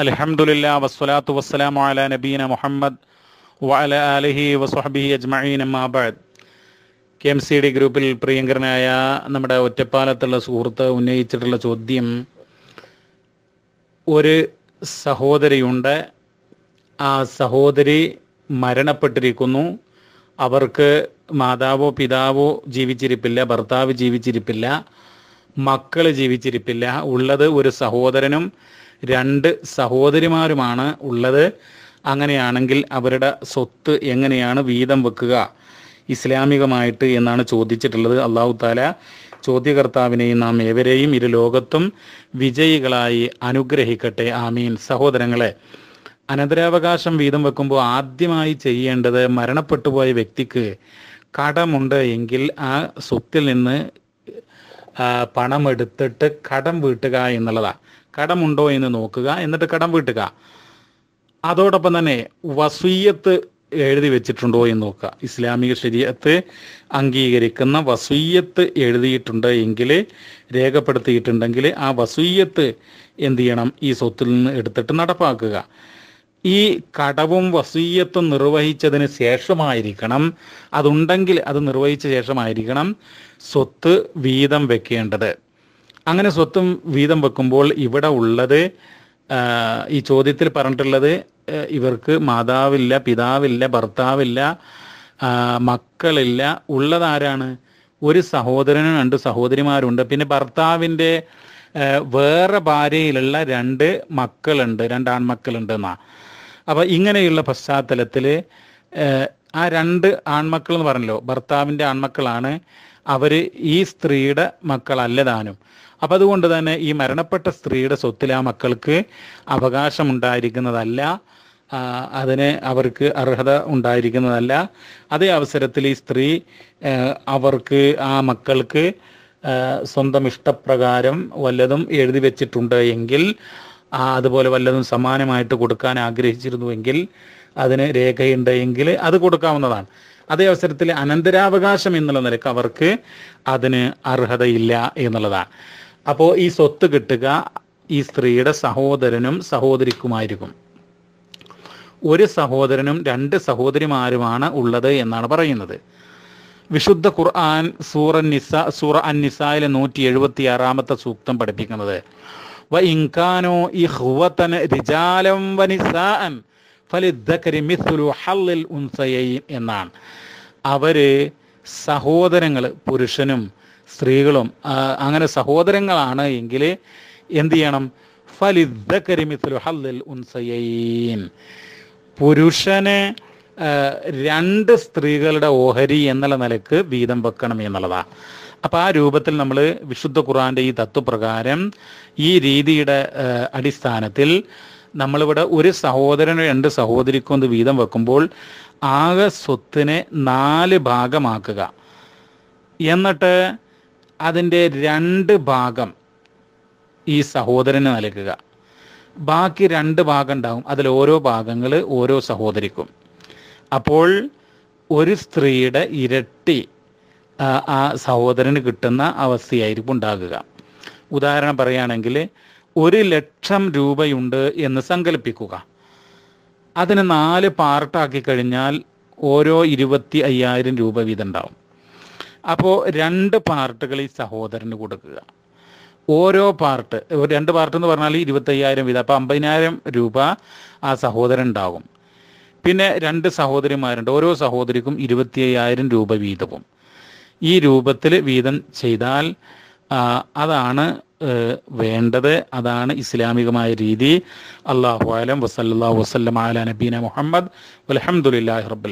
അലഹമുല്ല വസ്സലാത്തു വസ്സലാം അല നബീന മുഹമ്മദ് വഅല അലഹി വസ്ഹബി അജ്മഈൻ അമ്മാബാദ് കെ എം സി ഡി ഗ്രൂപ്പിൽ പ്രിയങ്കരനായ നമ്മുടെ ഒറ്റപ്പാലത്തുള്ള സുഹൃത്ത് ഉന്നയിച്ചിട്ടുള്ള ചോദ്യം ഒരു സഹോദരിയുണ്ട് ആ സഹോദരി മരണപ്പെട്ടിരിക്കുന്നു അവർക്ക് മാതാവോ പിതാവോ ജീവിച്ചിരിപ്പില്ല ഭർത്താവ് ജീവിച്ചിരിപ്പില്ല മക്കൾ ജീവിച്ചിരിപ്പില്ല ഉള്ളത് ഒരു സഹോദരനും രണ്ട് സഹോദരിമാരുമാണ് ഉള്ളത് അങ്ങനെയാണെങ്കിൽ അവരുടെ സ്വത്ത് എങ്ങനെയാണ് വീതം വെക്കുക ഇസ്ലാമികമായിട്ട് എന്നാണ് ചോദിച്ചിട്ടുള്ളത് അള്ളാഹു താല ചോദ്യകർത്താവിനെയും നാം ഏവരെയും ഇരു ലോകത്തും വിജയികളായി അനുഗ്രഹിക്കട്ടെ ആമീൻ സഹോദരങ്ങളെ അനന്തരാവകാശം വീതം വെക്കുമ്പോൾ ആദ്യമായി ചെയ്യേണ്ടത് മരണപ്പെട്ടുപോയ വ്യക്തിക്ക് കടമുണ്ട് എങ്കിൽ ആ സ്വത്തിൽ നിന്ന് പണം എടുത്തിട്ട് കടം വീട്ടുക എന്നുള്ളതാണ് കടമുണ്ടോ എന്ന് നോക്കുക എന്നിട്ട് കടം വീട്ടുക അതോടൊപ്പം തന്നെ വസൂയത്ത് എഴുതി വെച്ചിട്ടുണ്ടോ എന്ന് നോക്കുക ഇസ്ലാമിക ശരീരത്ത് അംഗീകരിക്കുന്ന വസൂയത്ത് എഴുതിയിട്ടുണ്ട് എങ്കിൽ രേഖപ്പെടുത്തിയിട്ടുണ്ടെങ്കിൽ ആ വസൂയത്ത് എന്ത് ചെയ്യണം ഈ സ്വത്തിൽ നിന്ന് എടുത്തിട്ട് നടപ്പാക്കുക ഈ കടവും വസീയത്തും നിർവഹിച്ചതിന് ശേഷമായിരിക്കണം അതുണ്ടെങ്കിൽ അത് നിർവഹിച്ച ശേഷമായിരിക്കണം സ്വത്ത് വീതം വെക്കേണ്ടത് അങ്ങനെ സ്വത്തും വീതം വെക്കുമ്പോൾ ഇവിടെ ഉള്ളത് ഈ ചോദ്യത്തിൽ പറഞ്ഞിട്ടുള്ളത് ഇവർക്ക് മാതാവില്ല പിതാവില്ല ഭർത്താവില്ല മക്കളില്ല ഉള്ളതാരാണ് ഒരു സഹോദരനും രണ്ട് സഹോദരിമാരുണ്ട് പിന്നെ ഭർത്താവിൻ്റെ വേറെ ഭാര്യയിലുള്ള രണ്ട് മക്കളുണ്ട് രണ്ട് ആൺമക്കളുണ്ട് എന്നാ അപ്പൊ ഇങ്ങനെയുള്ള പശ്ചാത്തലത്തിൽ ആ രണ്ട് ആൺമക്കൾ എന്ന് പറഞ്ഞല്ലോ ഭർത്താവിൻ്റെ ആൺമക്കളാണ് അവർ ഈ സ്ത്രീയുടെ മക്കളല്ല താനും അപ്പം അതുകൊണ്ട് തന്നെ ഈ മരണപ്പെട്ട സ്ത്രീയുടെ സ്വത്തിൽ ആ മക്കൾക്ക് അവകാശം ഉണ്ടായിരിക്കുന്നതല്ല അതിന് അവർക്ക് അർഹത ഉണ്ടായിരിക്കുന്നതല്ല അതേ അവസരത്തിൽ ഈ സ്ത്രീ അവർക്ക് ആ മക്കൾക്ക് സ്വന്തം ഇഷ്ടപ്രകാരം വല്ലതും എഴുതി വെച്ചിട്ടുണ്ട് എങ്കിൽ അതുപോലെ വല്ലതും സമാനമായിട്ട് കൊടുക്കാൻ ആഗ്രഹിച്ചിരുന്നുവെങ്കിൽ അതിന് രേഖയുണ്ട് എങ്കിൽ അത് കൊടുക്കാവുന്നതാണ് അതേ അവസരത്തിൽ അനന്തരാവകാശം എന്നുള്ള നിലക്ക് അവർക്ക് അതിന് അർഹതയില്ല എന്നുള്ളതാണ് അപ്പോൾ ഈ സ്വത്ത് കിട്ടുക ഈ സ്ത്രീയുടെ സഹോദരനും സഹോദരിക്കുമായിരിക്കും ഒരു സഹോദരനും രണ്ട് സഹോദരിമാരുമാണ് ഉള്ളത് എന്നാണ് പറയുന്നത് വിശുദ്ധ ഖുർആൻ സൂറ നിസ സൂറ അൻ നിസായിലെ നൂറ്റി എഴുപത്തി ആറാമത്തെ സൂക്തം പഠിപ്പിക്കുന്നത് വ റിജാലം ഫലിദ്ദക്കരി എന്നാണ് അവര് സഹോദരങ്ങൾ പുരുഷനും സ്ത്രീകളും അങ്ങനെ സഹോദരങ്ങളാണ് എങ്കിൽ എന്ത് ചെയ്യണം ഫലിദ്ദക്കരി മിസ്ലു ഹല്ലിൽ ഉൻസയീൻ പുരുഷന് രണ്ട് സ്ത്രീകളുടെ ഓഹരി എന്നുള്ള നിലക്ക് വീതം വെക്കണം എന്നുള്ളതാണ് അപ്പം ആ രൂപത്തിൽ നമ്മൾ വിശുദ്ധ ഖുറാന്റെ ഈ തത്വപ്രകാരം ഈ രീതിയുടെ അടിസ്ഥാനത്തിൽ നമ്മളിവിടെ ഒരു സഹോദരനും രണ്ട് സഹോദരിക്കും ഇത് വീതം വെക്കുമ്പോൾ ആകെ സ്വത്തിനെ നാല് ഭാഗമാക്കുക എന്നിട്ട് അതിൻ്റെ രണ്ട് ഭാഗം ഈ സഹോദരന് നൽകുക ബാക്കി രണ്ട് ഭാഗം ഉണ്ടാവും അതിൽ ഓരോ ഭാഗങ്ങൾ ഓരോ സഹോദരിക്കും അപ്പോൾ ഒരു സ്ത്രീയുടെ ഇരട്ടി ആ സഹോദരന് കിട്ടുന്ന അവസ്ഥയായിരിക്കും ഉണ്ടാകുക ഉദാഹരണം പറയുകയാണെങ്കിൽ ഒരു ലക്ഷം രൂപയുണ്ട് എന്ന് സങ്കല്പിക്കുക അതിന് നാല് പാർട്ടാക്കി കഴിഞ്ഞാൽ ഓരോ ഇരുപത്തി അയ്യായിരം രൂപ വീതം ഉണ്ടാവും അപ്പോൾ രണ്ട് പാർട്ടുകൾ ഈ സഹോദരന് കൊടുക്കുക ഓരോ പാർട്ട് രണ്ട് പാർട്ട് എന്ന് പറഞ്ഞാൽ ഇരുപത്തയ്യായിരം വീതം അപ്പോൾ അമ്പതിനായിരം രൂപ ആ സഹോദരൻ ഉണ്ടാകും പിന്നെ രണ്ട് സഹോദരിമാരുണ്ട് ഓരോ സഹോദരിക്കും ഇരുപത്തി അയ്യായിരം രൂപ വീതവും ഈ രൂപത്തിൽ വീതം ചെയ്താൽ അതാണ് വേണ്ടത് അതാണ് ഇസ്ലാമികമായ രീതി അള്ളാഹു അലം വസല്ലാ വസ്ലം അല നബീന മുഹമ്മദ് അലഹമുല്ലാ റബ്ബുല